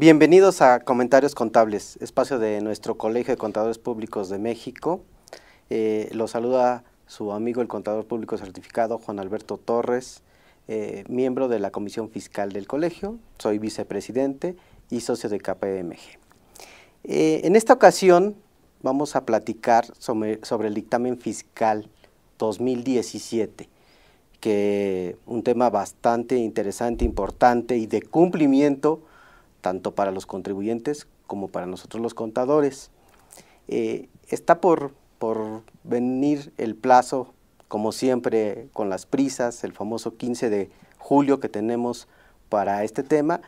Bienvenidos a Comentarios Contables, espacio de nuestro Colegio de Contadores Públicos de México. Eh, los saluda su amigo el contador público certificado Juan Alberto Torres, eh, miembro de la Comisión Fiscal del Colegio, soy vicepresidente y socio de KPMG. Eh, en esta ocasión vamos a platicar sobre, sobre el dictamen fiscal 2017 que un tema bastante interesante, importante y de cumplimiento tanto para los contribuyentes como para nosotros los contadores. Eh, está por, por venir el plazo, como siempre, con las prisas, el famoso 15 de julio que tenemos para este tema,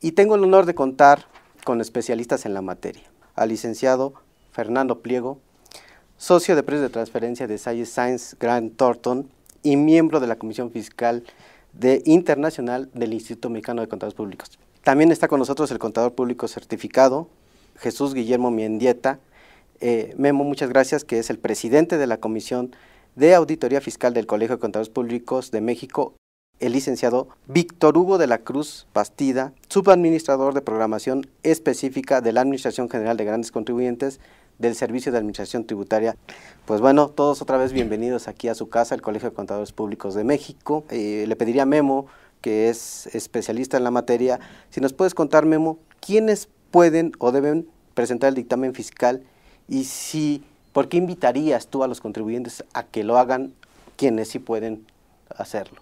y tengo el honor de contar con especialistas en la materia, al licenciado Fernando Pliego, socio de precios de transferencia de Science Science Grant Thornton y miembro de la Comisión Fiscal de Internacional del Instituto Mexicano de Contadores Públicos. También está con nosotros el contador público certificado, Jesús Guillermo Miendieta. Eh, Memo, muchas gracias, que es el presidente de la Comisión de Auditoría Fiscal del Colegio de Contadores Públicos de México, el licenciado Víctor Hugo de la Cruz Bastida, subadministrador de programación específica de la Administración General de Grandes Contribuyentes del Servicio de Administración Tributaria. Pues bueno, todos otra vez bienvenidos aquí a su casa, el Colegio de Contadores Públicos de México. Eh, le pediría a Memo que es especialista en la materia, si nos puedes contar, Memo, quiénes pueden o deben presentar el dictamen fiscal y si, ¿por qué invitarías tú a los contribuyentes a que lo hagan quienes sí pueden hacerlo?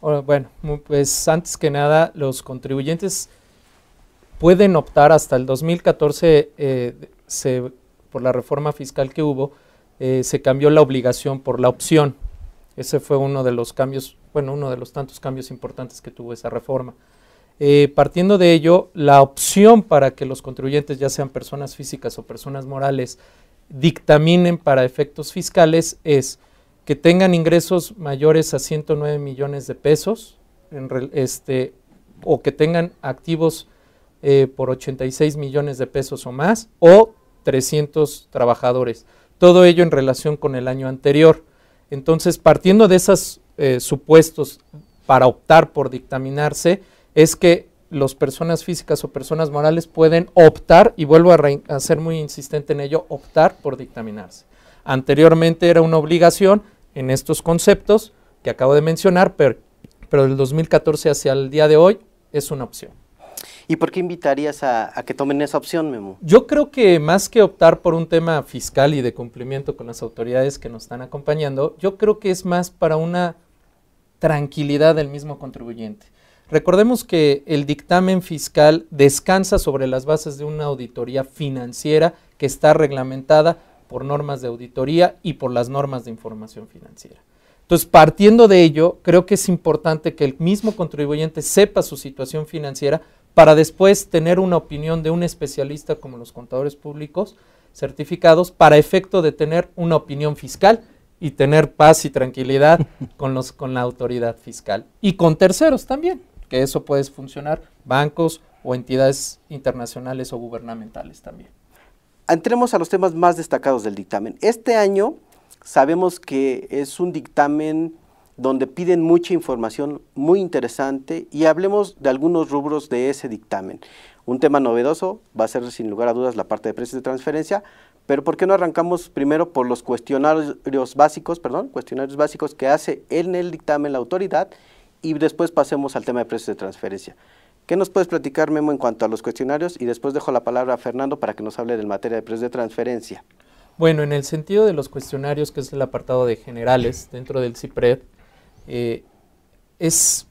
Bueno, pues antes que nada, los contribuyentes pueden optar hasta el 2014, eh, por la reforma fiscal que hubo, eh, se cambió la obligación por la opción. Ese fue uno de los cambios bueno, uno de los tantos cambios importantes que tuvo esa reforma. Eh, partiendo de ello, la opción para que los contribuyentes, ya sean personas físicas o personas morales, dictaminen para efectos fiscales es que tengan ingresos mayores a 109 millones de pesos en este, o que tengan activos eh, por 86 millones de pesos o más o 300 trabajadores. Todo ello en relación con el año anterior. Entonces, partiendo de esas eh, supuestos para optar por dictaminarse es que las personas físicas o personas morales pueden optar, y vuelvo a, ser muy insistente en ello, optar por dictaminarse. Anteriormente era una obligación en estos conceptos que acabo de mencionar, pero, pero del 2014 hacia el día de hoy es una opción. ¿Y por qué invitarías a, que tomen esa opción, Memo? Yo creo que más que optar por un tema fiscal y de cumplimiento con las autoridades que nos están acompañando, yo creo que es más para una tranquilidad del mismo contribuyente. Recordemos que el dictamen fiscal descansa sobre las bases de una auditoría financiera que está reglamentada por normas de auditoría y por las normas de información financiera. Entonces, partiendo de ello, creo que es importante que el mismo contribuyente sepa su situación financiera para después tener una opinión de un especialista como los contadores públicos certificados para efecto de tener una opinión fiscal y tener paz y tranquilidad con, los, con la autoridad fiscal. Y con terceros también, que eso puede funcionar, bancos o entidades internacionales o gubernamentales también. Entremos a los temas más destacados del dictamen. Este año sabemos que es un dictamen donde piden mucha información muy interesante y hablemos de algunos rubros de ese dictamen. Un tema novedoso va a ser sin lugar a dudas la parte de precios de transferencia, pero ¿por qué no arrancamos primero por los cuestionarios básicos, perdón, cuestionarios básicos que hace en el dictamen la autoridad y después pasemos al tema de precios de transferencia? ¿Qué nos puedes platicar, Memo, en cuanto a los cuestionarios? Y después dejo la palabra a Fernando para que nos hable del materia de precios de transferencia. Bueno, en el sentido de los cuestionarios, que es el apartado de generales dentro del CIPRED, eh, es,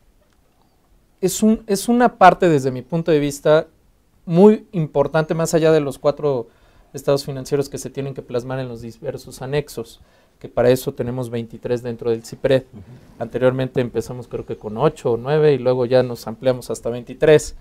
es, un, es una parte, desde mi punto de vista, muy importante más allá de los cuatro estados financieros que se tienen que plasmar en los diversos anexos, que para eso tenemos 23 dentro del CIPRED. Anteriormente empezamos creo que con 8 o 9 y luego ya nos ampliamos hasta 23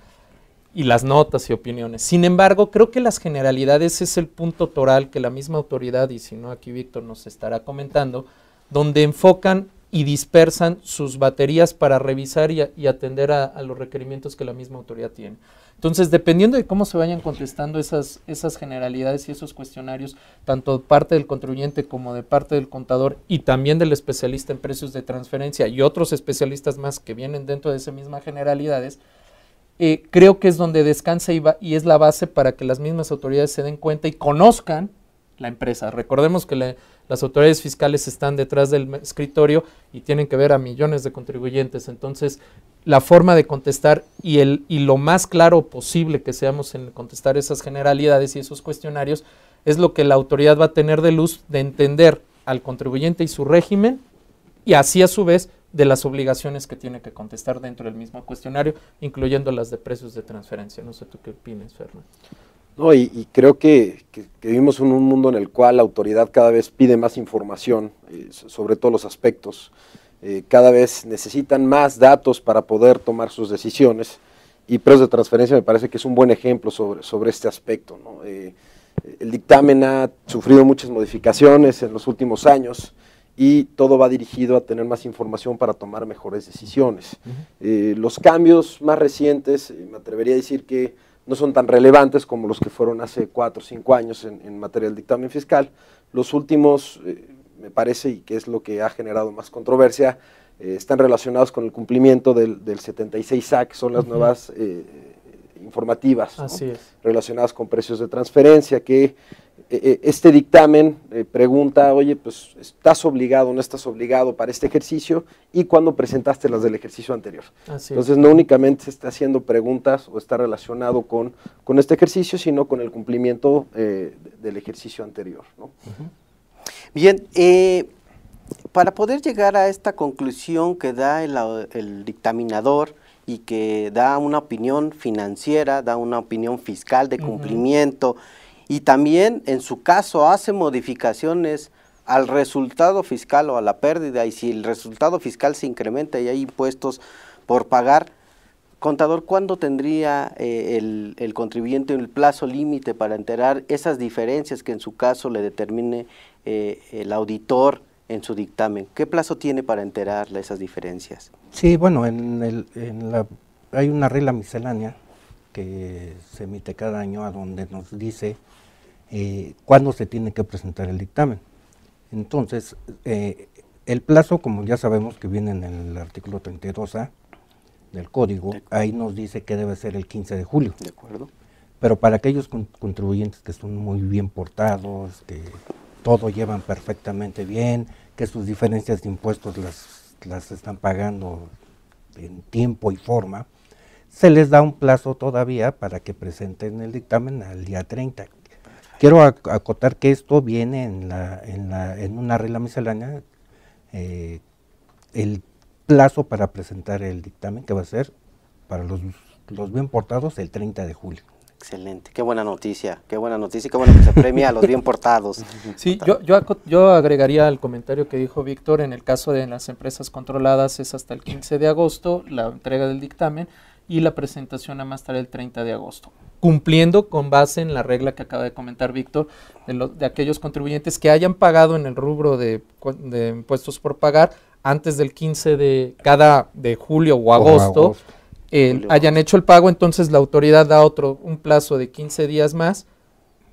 y las notas y opiniones. Sin embargo, creo que las generalidades es el punto toral que la misma autoridad, y si no aquí Víctor nos estará comentando, donde enfocan y dispersan sus baterías para revisar y, atender a, los requerimientos que la misma autoridad tiene. Entonces, dependiendo de cómo se vayan contestando esas, generalidades y esos cuestionarios, tanto de parte del contribuyente como de parte del contador y también del especialista en precios de transferencia y otros especialistas más que vienen dentro de esas mismas generalidades, eh, creo que es donde descansa y, y es la base para que las mismas autoridades se den cuenta y conozcan la empresa. Recordemos que la las autoridades fiscales están detrás del escritorio y tienen que ver a millones de contribuyentes. Entonces, la forma de contestar y, el, y lo más claro posible que seamos en contestar esas generalidades y esos cuestionarios es lo que la autoridad va a tener de luz de entender al contribuyente y su régimen y así a su vez de las obligaciones que tiene que contestar dentro del mismo cuestionario, incluyendo las de precios de transferencia. No sé tú qué opinas, Fernando. No, y, creo que, vivimos en un mundo en el cual la autoridad cada vez pide más información eh, sobre todos los aspectos. Eh, cada vez necesitan más datos para poder tomar sus decisiones. Y precios de transferencia me parece que es un buen ejemplo sobre, sobre este aspecto. Eh, el dictamen ha sufrido muchas modificaciones en los últimos años y todo va dirigido a tener más información para tomar mejores decisiones. los cambios más recientes, me atrevería a decir que no son tan relevantes como los que fueron hace cuatro o cinco años en, materia del dictamen fiscal. Los últimos, eh, me parece, y que es lo que ha generado más controversia, eh, están relacionados con el cumplimiento del, 76A, que son las nuevas eh, informativas relacionadas con precios de transferencia, que eh, eh, este dictamen eh, pregunta, oye, pues estás obligado, o no estás obligado para este ejercicio y cuándo presentaste las del ejercicio anterior. Entonces no únicamente se está haciendo preguntas o está relacionado con, con este ejercicio, sino con el cumplimiento del ejercicio anterior. Bien, para poder llegar a esta conclusión que da el, dictaminador, y que da una opinión financiera, da una opinión fiscal de cumplimiento, y también en su caso hace modificaciones al resultado fiscal o a la pérdida y si el resultado fiscal se incrementa y hay impuestos por pagar, contador, ¿cuándo tendría eh, el, contribuyente el plazo límite para enterar esas diferencias que en su caso le determine eh, el auditor en su dictamen? ¿Qué plazo tiene para enterar esas diferencias? Sí, bueno, hay una regla miscelánea que se emite cada año a donde nos dice eh, cuándo se tiene que presentar el dictamen. Entonces, eh, el plazo, como ya sabemos que viene en el artículo 32A del código, ahí nos dice que debe ser el 15 de julio. De acuerdo. Pero para aquellos contribuyentes que son muy bien portados, que todo llevan perfectamente bien, que sus diferencias de impuestos las, las están pagando en tiempo y forma, se les da un plazo todavía para que presenten el dictamen al día 30. Quiero acotar que esto viene en, la, en, una regla miscelánea, eh, el plazo para presentar el dictamen que va a ser para los, los bien portados el 30 de julio. Excelente, qué buena noticia, qué buena noticia, qué bueno que se premia a los bien portados. Sí, yo, yo agregaría al comentario que dijo Víctor, en el caso de las empresas controladas es hasta el 15 de agosto la entrega del dictamen, y la presentación a más tarde el 30 de agosto. Cumpliendo con base en la regla que acaba de comentar Víctor, de, aquellos contribuyentes que hayan pagado en el rubro de, impuestos por pagar antes del 15 de cada de eh, julio o agosto, hayan hecho el pago, entonces la autoridad da otro un plazo de 15 días más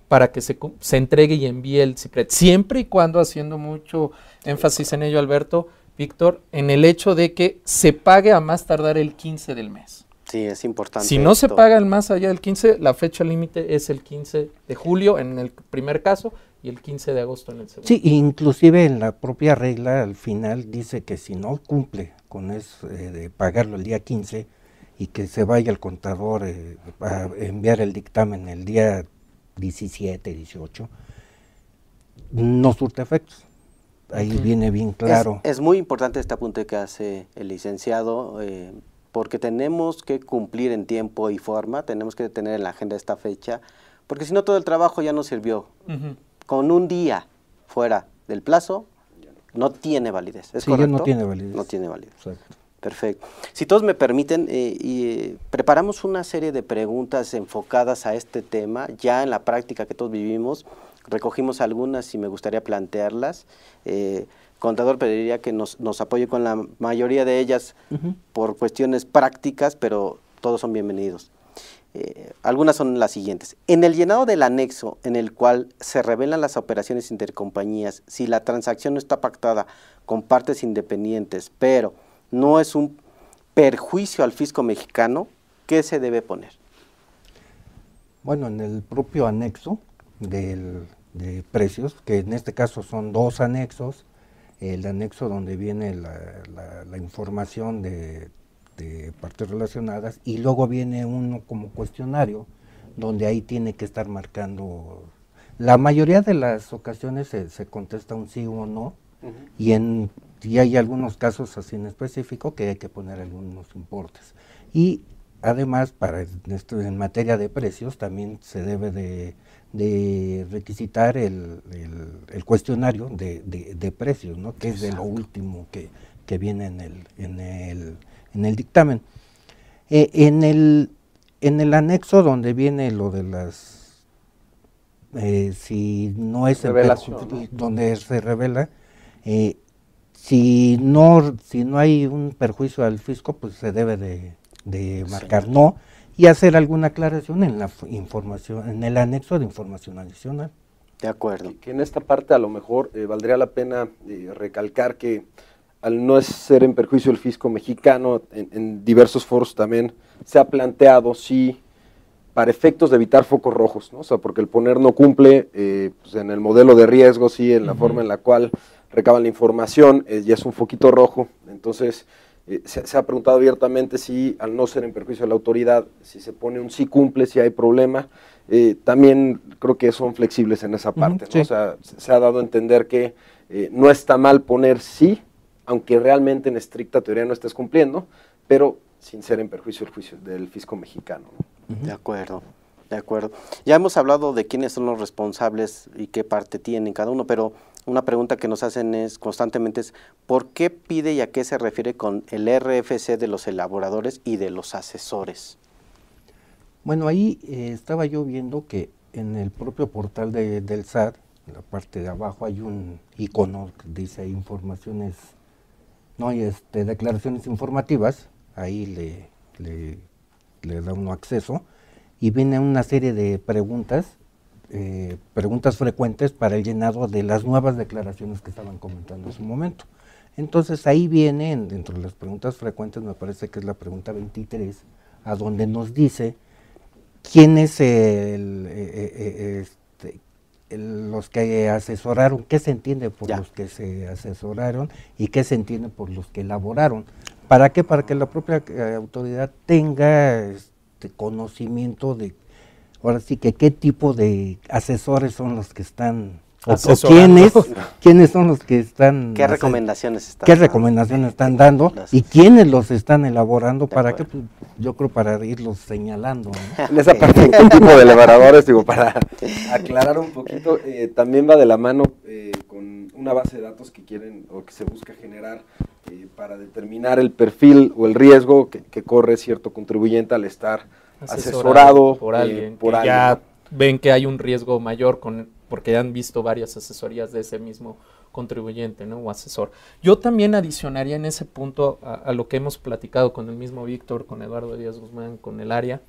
para que se, entregue y envíe el Secret. Siempre y cuando, haciendo mucho énfasis en ello, Alberto, Víctor, en el hecho de que se pague a más tardar el 15 del mes. Sí, es importante. Si no se paga el más allá del 15, la fecha límite es el 15 de julio en el primer caso y el 15 de agosto en el segundo. Sí, inclusive en la propia regla al final dice que si no cumple con eso eh, de pagarlo el día 15 y que se vaya el contador eh, a enviar el dictamen el día 17, 18, no surte efectos. Ahí viene bien claro. Es, muy importante este apunte que hace el licenciado. Eh, porque tenemos que cumplir en tiempo y forma, tenemos que tener en la agenda esta fecha, porque si no todo el trabajo ya no sirvió. Con un día fuera del plazo, no tiene validez. ¿Es sí, correcto? no tiene validez. No tiene validez. Perfecto. Si todos me permiten, eh, y, eh, preparamos una serie de preguntas enfocadas a este tema, ya en la práctica que todos vivimos, recogimos algunas y me gustaría plantearlas. Eh, contador pediría que nos, nos apoye con la mayoría de ellas por cuestiones prácticas, pero todos son bienvenidos. Eh, algunas son las siguientes. En el llenado del anexo en el cual se revelan las operaciones intercompañías, si la transacción no está pactada con partes independientes, pero no es un perjuicio al fisco mexicano, ¿qué se debe poner? Bueno, en el propio anexo del, de precios, que en este caso son dos anexos, el anexo donde viene la, información de, partes relacionadas y luego viene uno como cuestionario donde ahí tiene que estar marcando. La mayoría de las ocasiones se, contesta un sí o no y, en, y hay algunos casos así en específico que hay que poner algunos importes. Y además, para esto, en materia de precios también se debe de, requisitar el, cuestionario de, precios, ¿no? que es de lo último que, viene en el, en el, en el dictamen. Eh, en, el, en el anexo donde viene lo de las... Eh, si no es el donde se revela, eh, si no si no hay un perjuicio al fisco, pues se debe de, de marcar no y hacer alguna aclaración en la información, en el anexo de información adicional. De acuerdo. Que, en esta parte a lo mejor eh, valdría la pena eh, recalcar que al no ser en perjuicio del fisco mexicano, en, diversos foros también se ha planteado sí, para efectos de evitar focos rojos, ¿no? O sea, porque el poner no cumple eh, pues, en el modelo de riesgo, sí, en la forma en la cual recaban la información, ya es un foquito rojo. Entonces, eh, se, ha preguntado abiertamente si, al no ser en perjuicio de la autoridad, si se pone un sí cumple, si hay problema. Eh, también creo que son flexibles en esa parte. se, ha dado a entender que eh, no está mal poner sí, aunque realmente en estricta teoría no estés cumpliendo, pero sin ser en perjuicio del, juicio, del fisco mexicano. De acuerdo. De acuerdo. Ya hemos hablado de quiénes son los responsables y qué parte tienen cada uno, pero una pregunta que nos hacen es constantemente es ¿por qué pide y a qué se refiere con el RFC de los elaboradores y de los asesores? Bueno, ahí eh, estaba yo viendo que en el propio portal de, del SAT, en la parte de abajo hay un icono que dice informaciones, no, hay este, declaraciones informativas, ahí le, le, le da uno acceso y viene una serie de preguntas eh, preguntas frecuentes para el llenado de las nuevas declaraciones que estaban comentando en su momento. Entonces ahí viene, dentro de las preguntas frecuentes, me parece que es la pregunta 23, a donde nos dice quiénes eh, eh, este, los que asesoraron, qué se entiende por los que se asesoraron y qué se entiende por los que elaboraron. ¿Para qué? Para que la propia autoridad tenga este conocimiento de ahora sí que qué tipo de asesores son los que están o, quiénes, son los que están qué recomendaciones están qué recomendaciones están dando y quiénes los están elaborando para qué, pues, yo creo para irlos señalando en esa parte qué tipo de elaboradores digo para aclarar un poquito eh, también va de la mano eh, con una base de datos que quieren o que se busca generar eh, para determinar el perfil o el riesgo que corre cierto contribuyente al estar asesorado, por eh, alguien. Por que Ya ven que hay un riesgo mayor con, porque han visto varias asesorías de ese mismo contribuyente ¿no? o asesor. Yo también adicionaría en ese punto a, lo que hemos platicado con el mismo Víctor, con Eduardo Díaz Guzmán, con el área,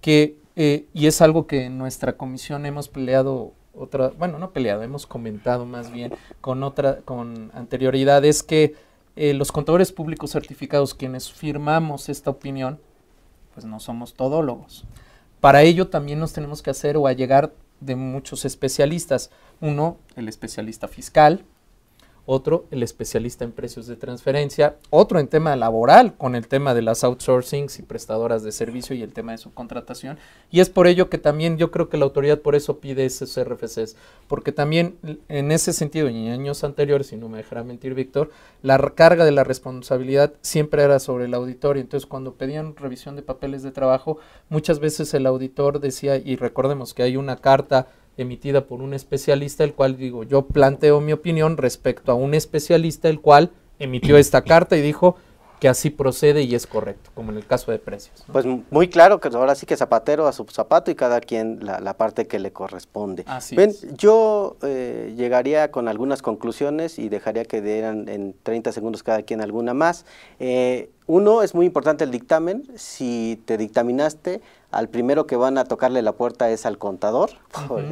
que, eh, y es algo que en nuestra comisión hemos peleado otra, bueno, no peleado, hemos comentado más bien con otra, con anterioridad, es que eh, los contadores públicos certificados, quienes firmamos esta opinión, pues no somos todólogos. Para ello también nos tenemos que hacer o allegar de muchos especialistas. Uno, el especialista fiscal, otro el especialista en precios de transferencia, otro en tema laboral con el tema de las outsourcings y prestadoras de servicio y el tema de subcontratación, contratación. Y es por ello que también yo creo que la autoridad por eso pide esos RFCs, porque también en ese sentido en años anteriores, si no me dejará mentir Víctor, la carga de la responsabilidad siempre era sobre el auditor y entonces cuando pedían revisión de papeles de trabajo, muchas veces el auditor decía, y recordemos que hay una carta emitida por un especialista, el cual digo, yo planteo mi opinión respecto a un especialista, el cual emitió esta carta y dijo que así procede y es correcto, como en el caso de precios. Pues muy claro que ahora sí que zapatero a su zapato y cada quien la, parte que le corresponde. Así Ven, yo eh, llegaría con algunas conclusiones y dejaría que dieran en 30 segundos cada quien alguna más. Eh, uno, es muy importante el dictamen. Si te dictaminaste, al primero que van a tocarle la puerta es al contador.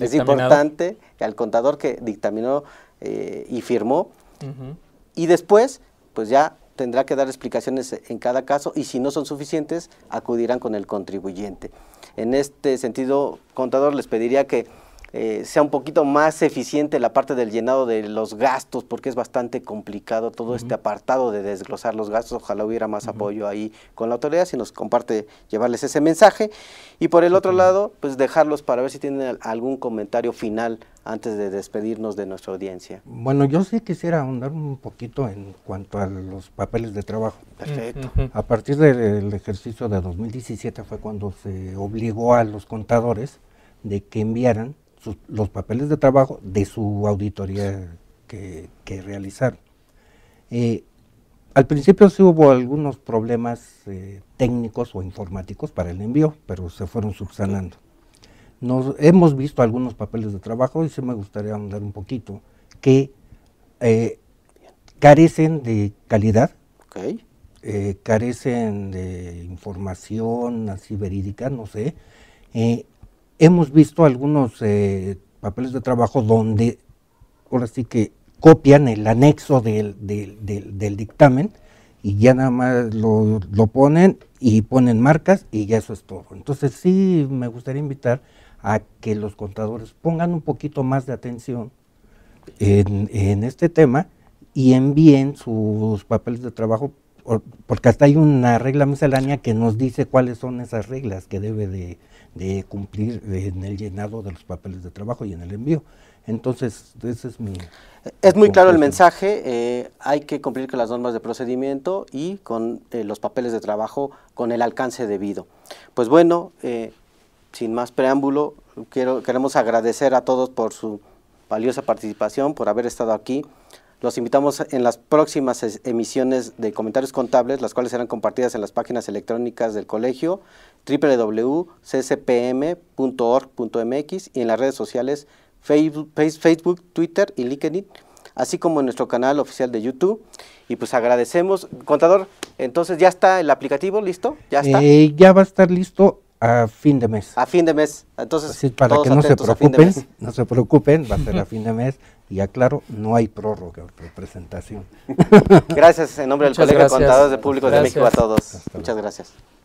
es importante, al contador que dictaminó eh, y firmó. Y después, pues ya tendrá que dar explicaciones en cada caso y si no son suficientes, acudirán con el contribuyente. En este sentido, contador, les pediría que eh, sea un poquito más eficiente la parte del llenado de los gastos, porque es bastante complicado todo este apartado de desglosar los gastos. Ojalá hubiera más apoyo ahí con la autoridad, si nos comparte llevarles ese mensaje. Y por el otro lado, pues dejarlos para ver si tienen algún comentario final antes de despedirnos de nuestra audiencia. Bueno, yo sí quisiera ahondar un poquito en cuanto a los papeles de trabajo. Perfecto. A partir del ejercicio de 2017 fue cuando se obligó a los contadores de que enviaran los papeles de trabajo de su auditoría que, que realizaron. Eh, al principio sí hubo algunos problemas eh, técnicos o informáticos para el envío, pero se fueron subsanando. Nos, hemos visto algunos papeles de trabajo y se me gustaría andar un poquito, que eh, carecen de calidad, carecen de información así verídica, no sé, hemos visto algunos eh, papeles de trabajo donde ahora sí que copian el anexo del, dictamen y ya nada más lo, ponen y ponen marcas y ya eso es todo. Entonces sí me gustaría invitar a que los contadores pongan un poquito más de atención en este tema y envíen sus papeles de trabajo, porque hasta hay una regla miscelánea que nos dice cuáles son esas reglas que debe de, de cumplir en el llenado de los papeles de trabajo y en el envío. Entonces, ese es mi... Es muy claro el mensaje, eh, hay que cumplir con las normas de procedimiento y con eh, los papeles de trabajo con el alcance debido. Pues bueno, eh, sin más preámbulo, quiero, queremos agradecer a todos por su valiosa participación, por haber estado aquí. Los invitamos en las próximas emisiones de comentarios contables, las cuales serán compartidas en las páginas electrónicas del colegio www.ccpm.org.mx y en las redes sociales Facebook, Twitter y LinkedIn, así como en nuestro canal oficial de YouTube. Y pues agradecemos. Contador, entonces ya está el aplicativo listo, ya está. Eh, ya va a estar listo a fin de mes. A fin de mes. Entonces, para que no se preocupen, no se preocupen, va a ser a fin de mes. Y aclaro, no hay prórroga por presentación. gracias en nombre del Colegio de Contadores de Públicos de México a todos. Muchas gracias.